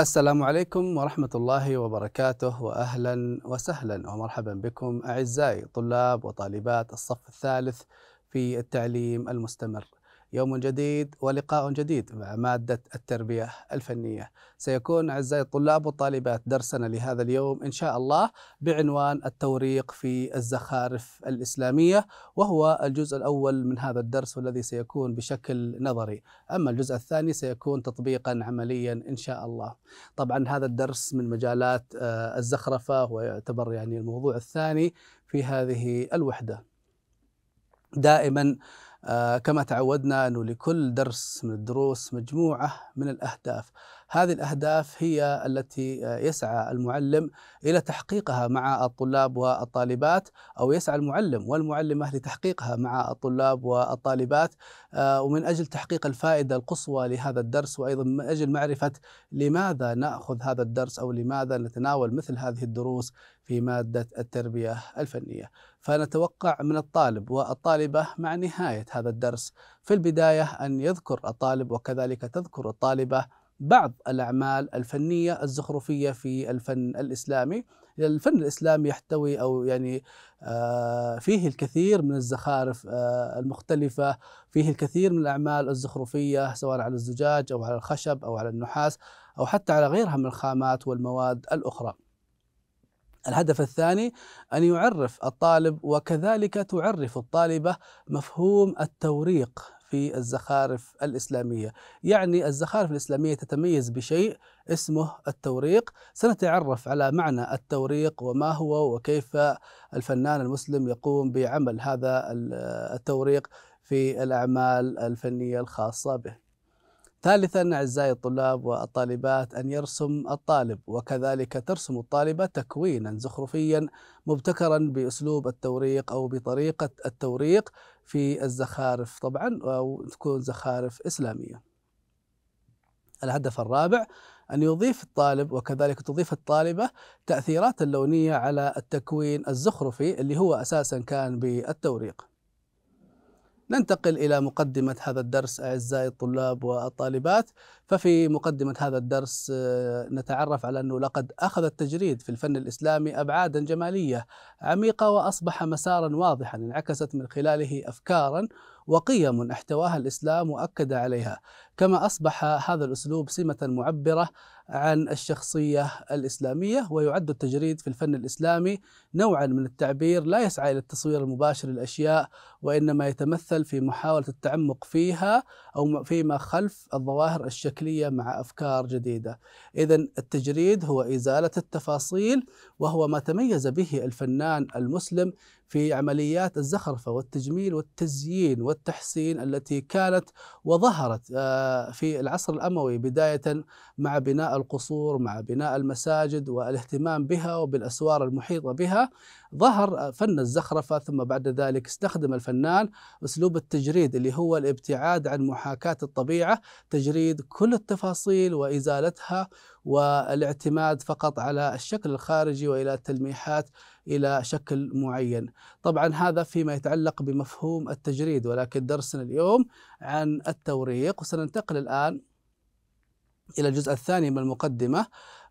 السلام عليكم ورحمة الله وبركاته وأهلا وسهلا ومرحبا بكم أعزائي طلاب وطالبات الصف الثالث في التعليم المستمر يوم جديد ولقاء جديد مع مادة التربية الفنية سيكون أعزائي الطلاب والطالبات درسنا لهذا اليوم إن شاء الله بعنوان التوريق في الزخارف الإسلامية وهو الجزء الأول من هذا الدرس والذي سيكون بشكل نظري أما الجزء الثاني سيكون تطبيقا عمليا إن شاء الله طبعا هذا الدرس من مجالات آه، الزخرفة ويعتبر يعني الموضوع الثاني في هذه الوحدة دائما آه، كما تعودنا أنه لكل درس من الدروس مجموعة من الأهداف هذه الأهداف هي التي آه، يسعى المعلم إلى تحقيقها مع الطلاب والطالبات أو يسعى المعلم والمعلمة لتحقيقها مع الطلاب والطالبات آه، ومن أجل تحقيق الفائدة القصوى لهذا الدرس وأيضا من أجل معرفة لماذا نأخذ هذا الدرس أو لماذا نتناول مثل هذه الدروس في مادة التربية الفنية فنتوقع من الطالب والطالبة مع نهاية هذا الدرس في البداية أن يذكر الطالب وكذلك تذكر الطالبة بعض الأعمال الفنية الزخرفية في الفن الإسلامي الفن الإسلامي يحتوي أو يعني آه، فيه الكثير من الزخارف آه، المختلفة فيه الكثير من الأعمال الزخرفية سواء على الزجاج أو على الخشب أو على النحاس أو حتى على غيرها من الخامات والمواد الأخرى الهدف الثاني أن يعرف الطالب وكذلك تعرف الطالبة مفهوم التوريق في الزخارف الإسلامية يعني الزخارف الإسلامية تتميز بشيء اسمه التوريق سنتعرف على معنى التوريق وما هو وكيف الفنان المسلم يقوم بعمل هذا التوريق في الأعمال الفنية الخاصة به ثالثا أعزائي الطلاب والطالبات أن يرسم الطالب وكذلك ترسم الطالبة تكوينا زخرفيا مبتكرا بأسلوب التوريق أو بطريقة التوريق في الزخارف طبعا أو تكون زخارف إسلامية الهدف الرابع أن يضيف الطالب وكذلك تضيف الطالبة تأثيرات اللونية على التكوين الزخرفي اللي هو أساسا كان بالتوريق ننتقل إلى مقدمة هذا الدرس أعزائي الطلاب والطالبات ففي مقدمة هذا الدرس آه، نتعرف على أنه لقد أخذ التجريد في الفن الإسلامي أبعادا جمالية عميقة وأصبح مسارا واضحا انعكست من خلاله أفكارا وقيم احتواها الإسلام وأكد عليها كما أصبح هذا الأسلوب سمة معبرة عن الشخصية الإسلامية ويعد التجريد في الفن الإسلامي نوعا من التعبير لا يسعى إلى التصوير المباشر للأشياء وإنما يتمثل في محاولة التعمق فيها أو فيما خلف الظواهر الشكلية مع أفكار جديدة إذا التجريد هو إزالة التفاصيل وهو ما تميز به الفنان المسلم في عمليات الزخرفة والتجميل والتزيين والتحسين التي كانت وظهرت آه، في العصر الأموي بداية مع بناء القصور مع بناء المساجد والاهتمام بها وبالأسوار المحيطة بها ظهر فن الزخرفة ثم بعد ذلك استخدم الفنان أسلوب التجريد اللي هو الابتعاد عن محاكاة الطبيعة تجريد كل التفاصيل وإزالتها والاعتماد فقط على الشكل الخارجي والى التلميحات الى شكل معين. طبعا هذا فيما يتعلق بمفهوم التجريد ولكن درسنا اليوم عن التوريق وسننتقل الان الى الجزء الثاني من المقدمه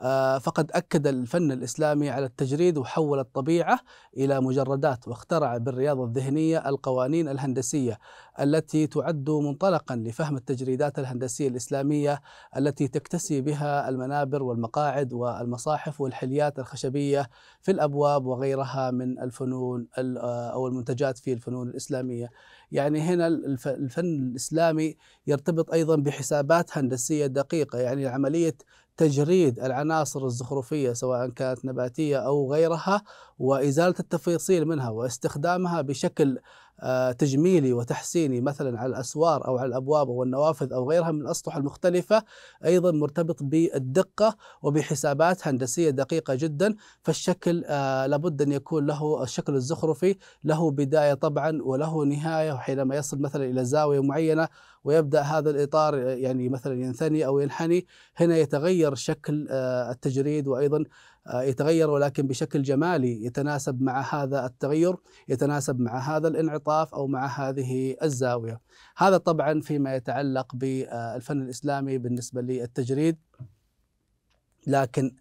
آه، فقد أكد الفن الإسلامي على التجريد وحول الطبيعة إلى مجردات واخترع بالرياضة الذهنية القوانين الهندسية التي تعد منطلقا لفهم التجريدات الهندسية الإسلامية التي تكتسي بها المنابر والمقاعد والمصاحف والحليات الخشبية في الأبواب وغيرها من الفنون آه، أو المنتجات في الفنون الإسلامية يعني هنا الفن الإسلامي يرتبط أيضا بحسابات هندسية دقيقة يعني عملية تجريد العناصر الزخرفيه سواء كانت نباتيه او غيرها وازاله التفاصيل منها واستخدامها بشكل آه، تجميلي وتحسيني مثلا على الاسوار او على الابواب او النوافذ او غيرها من الاسطح المختلفه ايضا مرتبط بالدقه وبحسابات هندسيه دقيقه جدا فالشكل آه، لابد ان يكون له الشكل الزخرفي له بدايه طبعا وله نهايه حينما يصل مثلا الى زاويه معينه ويبدا هذا الاطار آه، يعني مثلا ينثني او ينحني هنا يتغير شكل التجريد وايضا آه، يتغير ولكن بشكل جمالي يتناسب مع هذا التغير يتناسب مع هذا الانعطاف أو مع هذه الزاوية هذا طبعا فيما يتعلق بالفن الإسلامي بالنسبة للتجريد لكن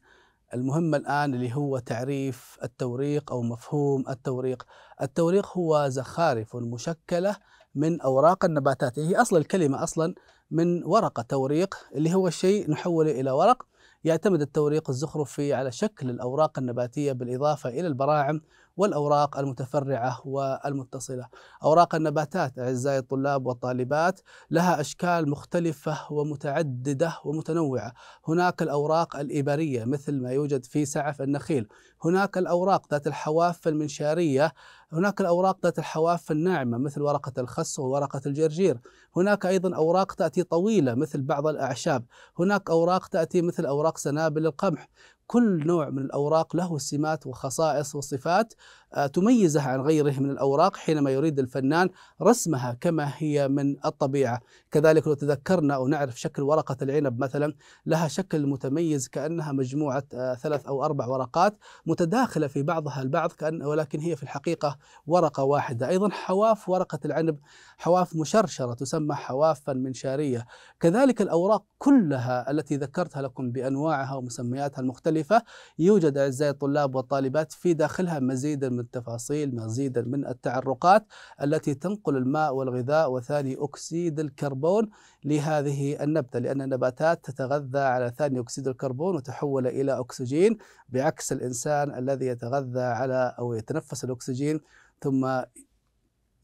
المهم الآن اللي هو تعريف التوريق أو مفهوم التوريق التوريق هو زخارف مشكلة من أوراق النباتات هي أصل الكلمة أصلا من ورقة توريق اللي هو شيء نحوله إلى ورق يعتمد التوريق الزخرفي على شكل الأوراق النباتية بالإضافة إلى البراعم والأوراق المتفرعة والمتصلة أوراق النباتات أعزائي الطلاب والطالبات لها أشكال مختلفة ومتعددة ومتنوعة هناك الأوراق الإبرية مثل ما يوجد في سعف النخيل هناك الأوراق ذات الحواف المنشارية هناك الأوراق ذات الحواف الناعمة مثل ورقة الخس وورقة الجرجير هناك أيضا أوراق تأتي طويلة مثل بعض الأعشاب هناك أوراق تأتي مثل أوراق سنابل القمح كل نوع من الأوراق له سمات وخصائص وصفات آه، تميزه عن غيره من الأوراق حينما يريد الفنان رسمها كما هي من الطبيعة كذلك لو تذكرنا أو نعرف شكل ورقة العنب مثلا لها شكل متميز كأنها مجموعة آه، ثلاث أو أربع ورقات متداخلة في بعضها البعض كأن ولكن هي في الحقيقة ورقة واحدة أيضا حواف ورقة العنب حواف مشرشرة تسمى حوافا منشارية كذلك الأوراق كلها التي ذكرتها لكم بأنواعها ومسمياتها المختلفة يوجد أعزائي الطلاب والطالبات في داخلها مزيد من التفاصيل مزيدا من التعرقات التي تنقل الماء والغذاء وثاني أكسيد الكربون لهذه النبتة لأن النباتات تتغذى على ثاني أكسيد الكربون وتحول إلى أكسجين بعكس الإنسان الذي يتغذى على أو يتنفس الأكسجين ثم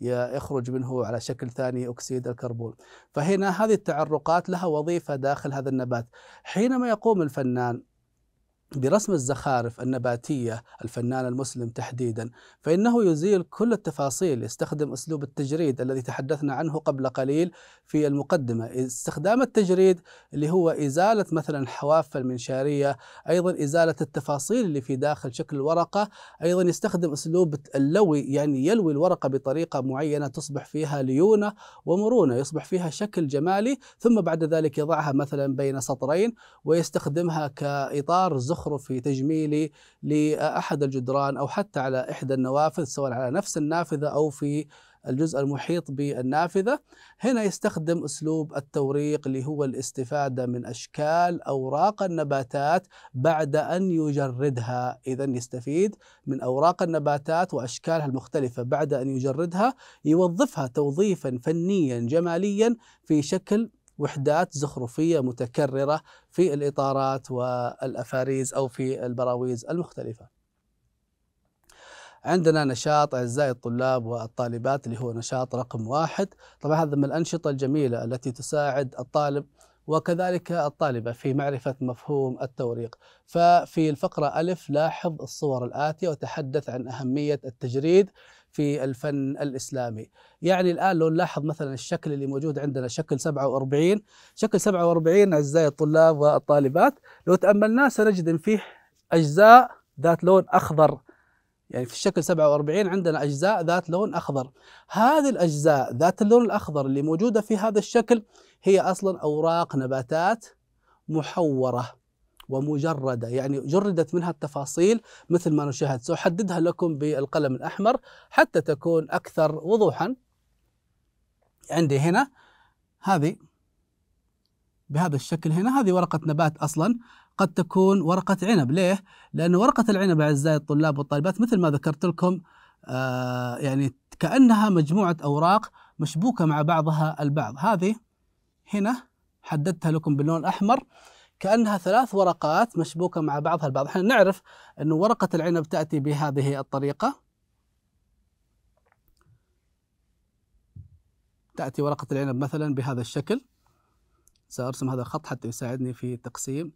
يخرج منه على شكل ثاني اكسيد الكربون فهنا هذه التعرقات لها وظيفه داخل هذا النبات حينما يقوم الفنان برسم الزخارف النباتية الفنان المسلم تحديدا فإنه يزيل كل التفاصيل يستخدم أسلوب التجريد الذي تحدثنا عنه قبل قليل في المقدمة استخدام التجريد اللي هو إزالة مثلا حواف المنشارية أيضا إزالة التفاصيل اللي في داخل شكل الورقة أيضا يستخدم أسلوب اللوي يعني يلوي الورقة بطريقة معينة تصبح فيها ليونة ومرونة يصبح فيها شكل جمالي ثم بعد ذلك يضعها مثلا بين سطرين ويستخدمها كإطار زخ تخرج في تجميلي لأحد الجدران أو حتى على إحدى النوافذ سواء على نفس النافذة أو في الجزء المحيط بالنافذة هنا يستخدم أسلوب التوريق اللي هو الاستفادة من أشكال أوراق النباتات بعد أن يجردها إذا يستفيد من أوراق النباتات وأشكالها المختلفة بعد أن يجردها يوظفها توظيفا فنيا جماليا في شكل وحدات زخرفيه متكرره في الاطارات والافاريز او في البراويز المختلفه. عندنا نشاط أعزائي الطلاب والطالبات اللي هو نشاط رقم واحد طبعا هذا من الأنشطة الجميلة التي تساعد الطالب وكذلك الطالبة في معرفة مفهوم التوريق ففي الفقرة ألف لاحظ الصور الآتية وتحدث عن أهمية التجريد في الفن الإسلامي يعني الآن لو نلاحظ مثلا الشكل اللي موجود عندنا شكل 47 شكل 47 أعزائي الطلاب والطالبات لو تأملناه سنجد فيه أجزاء ذات لون أخضر يعني في الشكل 47 عندنا أجزاء ذات لون أخضر هذه الأجزاء ذات اللون الأخضر اللي موجودة في هذا الشكل هي أصلا أوراق نباتات محورة ومجردة يعني جردت منها التفاصيل مثل ما نشاهد سأحددها لكم بالقلم الأحمر حتى تكون أكثر وضوحا عندي هنا هذه بهذا الشكل هنا هذه ورقة نبات أصلا قد تكون ورقة عنب ليه؟ لأن ورقة العنب أعزائي الطلاب والطالبات مثل ما ذكرت لكم آه، يعني كأنها مجموعة أوراق مشبوكة مع بعضها البعض هذه هنا حددتها لكم باللون الأحمر كأنها ثلاث ورقات مشبوكة مع بعضها البعض احنا نعرف أن ورقة العنب تأتي بهذه الطريقة تأتي ورقة العنب مثلا بهذا الشكل سأرسم هذا الخط حتى يساعدني في تقسيم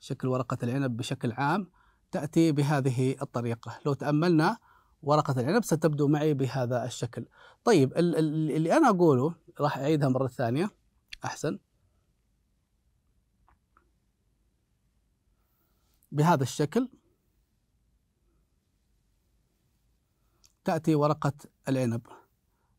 شكل ورقة العنب بشكل عام تأتي بهذه الطريقة لو تأملنا ورقة العنب ستبدو معي بهذا الشكل طيب اللي أنا أقوله راح أعيدها مرة ثانية أحسن بهذا الشكل تأتي ورقة العنب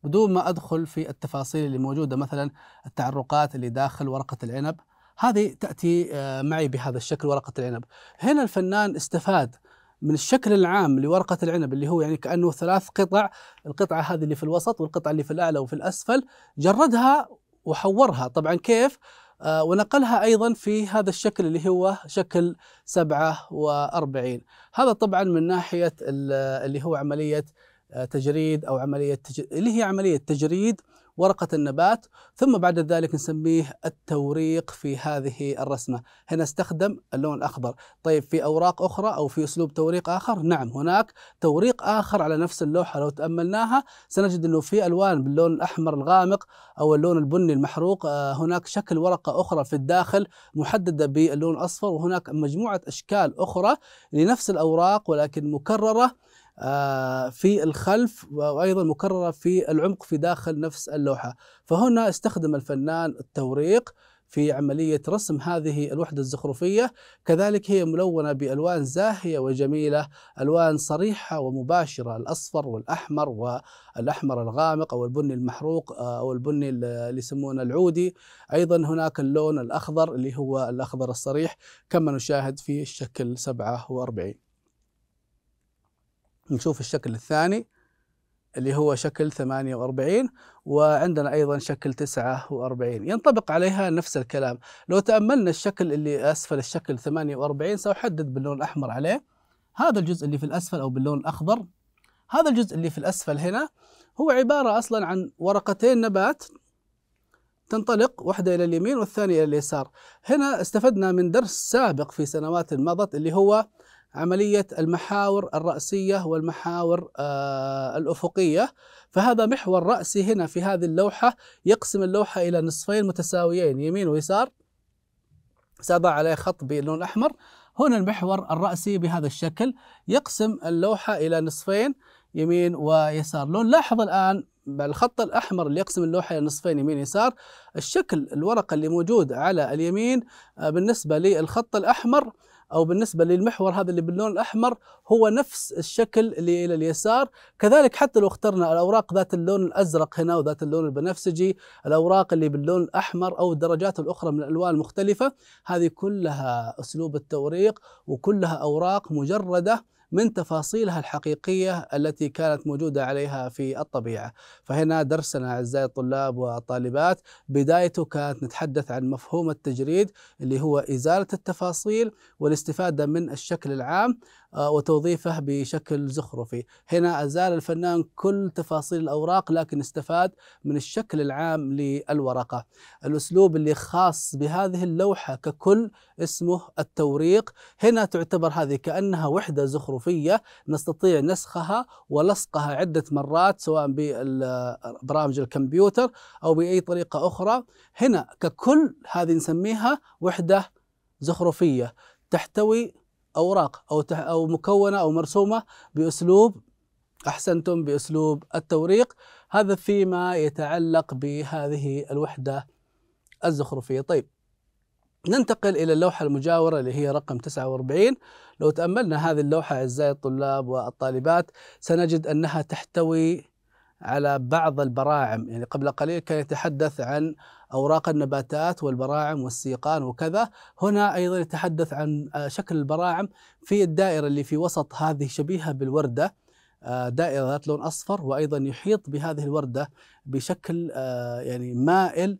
بدون ما أدخل في التفاصيل اللي موجودة مثلا التعرقات اللي داخل ورقة العنب هذه تأتي آه، معي بهذا الشكل ورقة العنب هنا الفنان استفاد من الشكل العام لورقة العنب اللي هو يعني كأنه ثلاث قطع القطعة هذه اللي في الوسط والقطعة اللي في الأعلى وفي الأسفل جردها وحورها طبعا كيف آه، ونقلها أيضا في هذا الشكل اللي هو شكل 47 هذا طبعا من ناحية اللي هو عملية آه، تجريد أو عملية تج... اللي هي عملية تجريد ورقة النبات ثم بعد ذلك نسميه التوريق في هذه الرسمة هنا استخدم اللون الأخضر طيب في أوراق أخرى أو في أسلوب توريق آخر نعم هناك توريق آخر على نفس اللوحة لو تأملناها سنجد أنه في ألوان باللون الأحمر الغامق أو اللون البني المحروق آه، هناك شكل ورقة أخرى في الداخل محددة باللون الأصفر وهناك مجموعة أشكال أخرى لنفس الأوراق ولكن مكررة آه، في الخلف وايضا مكرره في العمق في داخل نفس اللوحه فهنا استخدم الفنان التوريق في عملية رسم هذه الوحدة الزخرفية كذلك هي ملونة بألوان زاهية وجميلة ألوان صريحة ومباشرة الأصفر والأحمر والأحمر الغامق أو البني المحروق آه، أو البني اللي يسمونه العودي أيضا هناك اللون الأخضر اللي هو الأخضر الصريح كما نشاهد في الشكل 47 نشوف الشكل الثاني اللي هو شكل 48 وعندنا أيضا شكل 49 ينطبق عليها نفس الكلام لو تأملنا الشكل اللي أسفل الشكل 48 سأحدد باللون الأحمر عليه هذا الجزء اللي في الأسفل أو باللون الأخضر هذا الجزء اللي في الأسفل هنا هو عبارة أصلا عن ورقتين نبات تنطلق واحدة إلى اليمين والثانية إلى اليسار هنا استفدنا من درس سابق في سنوات مضت اللي هو عملية المحاور الرأسية والمحاور آه، الأفقية فهذا محور رأسي هنا في هذه اللوحة يقسم اللوحة إلى نصفين متساويين يمين ويسار سأضع عليه خط باللون الأحمر هنا المحور الرأسي بهذا الشكل يقسم اللوحة إلى نصفين يمين ويسار لو نلاحظ الآن بالخط الأحمر اللي يقسم اللوحة إلى نصفين يمين ويسار الشكل الورقة اللي موجود على اليمين آه، بالنسبة للخط الأحمر او بالنسبه للمحور هذا اللي باللون الاحمر هو نفس الشكل اللي الى اليسار كذلك حتى لو اخترنا الاوراق ذات اللون الازرق هنا وذات اللون البنفسجي الاوراق اللي باللون الاحمر او الدرجات الاخرى من الالوان المختلفه هذه كلها اسلوب التوريق وكلها اوراق مجرده من تفاصيلها الحقيقية التي كانت موجودة عليها في الطبيعة فهنا درسنا أعزائي الطلاب والطالبات بدايته كانت نتحدث عن مفهوم التجريد اللي هو إزالة التفاصيل والاستفادة من الشكل العام آه، وتوظيفه بشكل زخرفي هنا أزال الفنان كل تفاصيل الأوراق لكن استفاد من الشكل العام للورقة الأسلوب اللي خاص بهذه اللوحة ككل اسمه التوريق هنا تعتبر هذه كأنها وحدة زخرفية نستطيع نسخها ولصقها عدة مرات سواء ببرامج الكمبيوتر أو بأي طريقة أخرى هنا ككل هذه نسميها وحدة زخرفية تحتوي أوراق أو أو مكونة أو مرسومة بأسلوب أحسنتم بأسلوب التوريق هذا فيما يتعلق بهذه الوحدة الزخرفية طيب ننتقل إلى اللوحة المجاورة اللي هي رقم 49 لو تأملنا هذه اللوحة أعزائي الطلاب والطالبات سنجد أنها تحتوي على بعض البراعم يعني قبل قليل كان يتحدث عن أوراق النباتات والبراعم والسيقان وكذا هنا أيضا يتحدث عن آه، شكل البراعم في الدائرة اللي في وسط هذه شبيهة بالوردة آه، دائرة ذات لون أصفر وأيضا يحيط بهذه الوردة بشكل آه، يعني مائل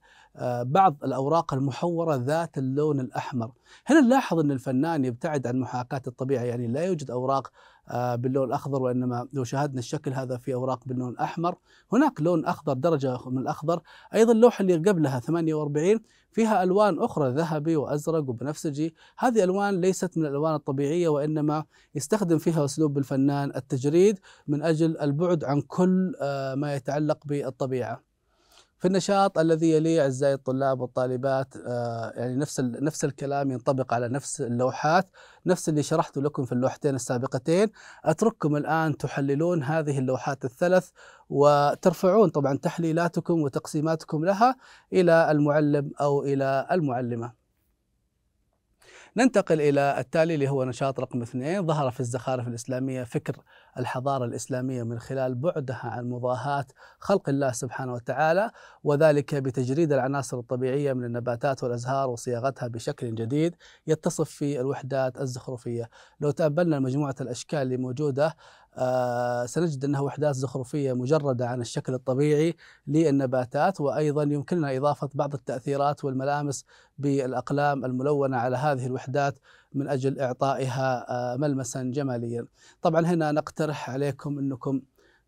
بعض الأوراق المحورة ذات اللون الأحمر هنا نلاحظ أن الفنان يبتعد عن محاكاة الطبيعة يعني لا يوجد أوراق آه، باللون الاخضر وانما لو شاهدنا الشكل هذا في اوراق باللون الاحمر هناك لون اخضر درجه من الاخضر ايضا اللوحه اللي قبلها 48 فيها الوان اخرى ذهبي وازرق وبنفسجي هذه الوان ليست من الالوان الطبيعيه وانما يستخدم فيها اسلوب الفنان التجريد من اجل البعد عن كل آه، ما يتعلق بالطبيعه في النشاط الذي يليه اعزائي الطلاب والطالبات آه، يعني نفس نفس الكلام ينطبق على نفس اللوحات نفس اللي شرحته لكم في اللوحتين السابقتين اترككم الان تحللون هذه اللوحات الثلاث وترفعون طبعا تحليلاتكم وتقسيماتكم لها الى المعلم او الى المعلمه ننتقل إلى التالي اللي هو نشاط رقم اثنين ظهر في الزخارف الإسلامية فكر الحضارة الإسلامية من خلال بعدها عن مضاهاة خلق الله سبحانه وتعالى وذلك بتجريد العناصر الطبيعية من النباتات والأزهار وصياغتها بشكل جديد يتصف في الوحدات الزخرفية لو تأملنا مجموعة الأشكال اللي موجودة آه، سنجد انها وحدات زخرفيه مجرده عن الشكل الطبيعي للنباتات وايضا يمكننا اضافه بعض التاثيرات والملامس بالاقلام الملونه على هذه الوحدات من اجل اعطائها آه، ملمسا جماليا. طبعا هنا نقترح عليكم انكم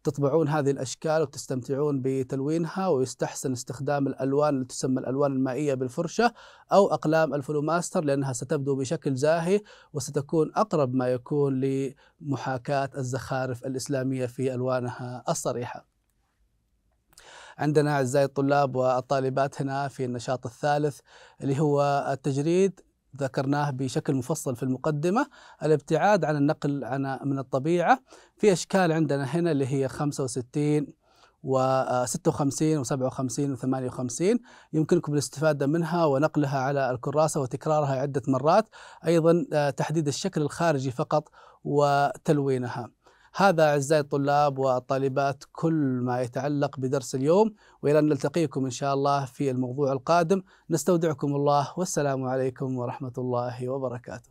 تطبعون هذه الأشكال وتستمتعون بتلوينها ويستحسن استخدام الألوان التي تسمى الألوان المائية بالفرشة أو أقلام الفلوماستر لأنها ستبدو بشكل زاهي وستكون أقرب ما يكون لمحاكاة الزخارف الإسلامية في ألوانها الصريحة عندنا أعزائي الطلاب والطالبات هنا في النشاط الثالث اللي هو التجريد ذكرناه بشكل مفصل في المقدمة الابتعاد عن النقل عن من الطبيعة في أشكال عندنا هنا اللي هي 65 و 56 و 57 و 58 يمكنكم الاستفادة منها ونقلها على الكراسة وتكرارها عدة مرات أيضا آه، تحديد الشكل الخارجي فقط وتلوينها هذا أعزائي الطلاب والطالبات كل ما يتعلق بدرس اليوم وإلى أن نلتقيكم إن شاء الله في الموضوع القادم نستودعكم الله والسلام عليكم ورحمة الله وبركاته